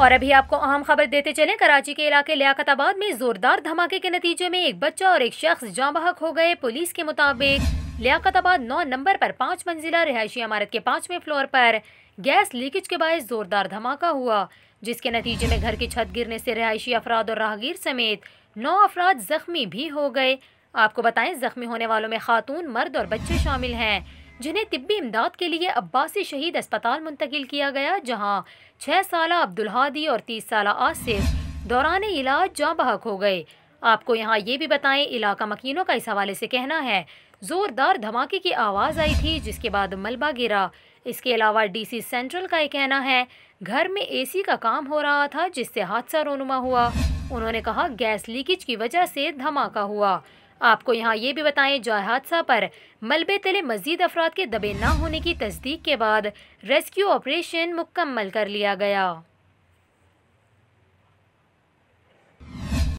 और अभी आपको अहम खबर देते चले कराची के इलाके लियाकताबाद में जोरदार धमाके के नतीजे में एक बच्चा और एक शख्स जाँ बहक हो गए पुलिस के मुताबिक लियाकताबाद नौ नंबर पर पाँच मंजिला रिहायशी इमारत के पाँचवें फ्लोर पर गैस लीकेज के बायस जोरदार धमाका हुआ जिसके नतीजे में घर की छत गिरने से रिहायशी अफराद और राहगीर समेत नौ अफराद जख्मी भी हो गए आपको बताएं जख्मी होने वालों में खातून मर्द और बच्चे शामिल हैं जिन्हें तिब्बी इमदाद के लिए अब्बासी शहीद अस्पताल मुंतकिल किया गया जहाँ छह साल अब्दुल हादी और तीस साल आसिफ दौरान इलाज जहाँ बहक हो गए आपको यहाँ ये भी बताएं इलाका मकीनों का इस हवाले से कहना है ज़ोरदार धमाके की आवाज़ आई थी जिसके बाद मलबा गिरा इसके अलावा डीसी सेंट्रल का ये कहना है घर में एसी का काम हो रहा था जिससे हादसा रोनुमा हुआ उन्होंने कहा गैस लीकेज की वजह से धमाका हुआ आपको यहाँ ये भी बताएं जो हादसा पर मलबे तले मजीद अफराद के दबे ना होने की तस्दीक के बाद रेस्क्यू ऑपरेशन मुकम्मल कर लिया गया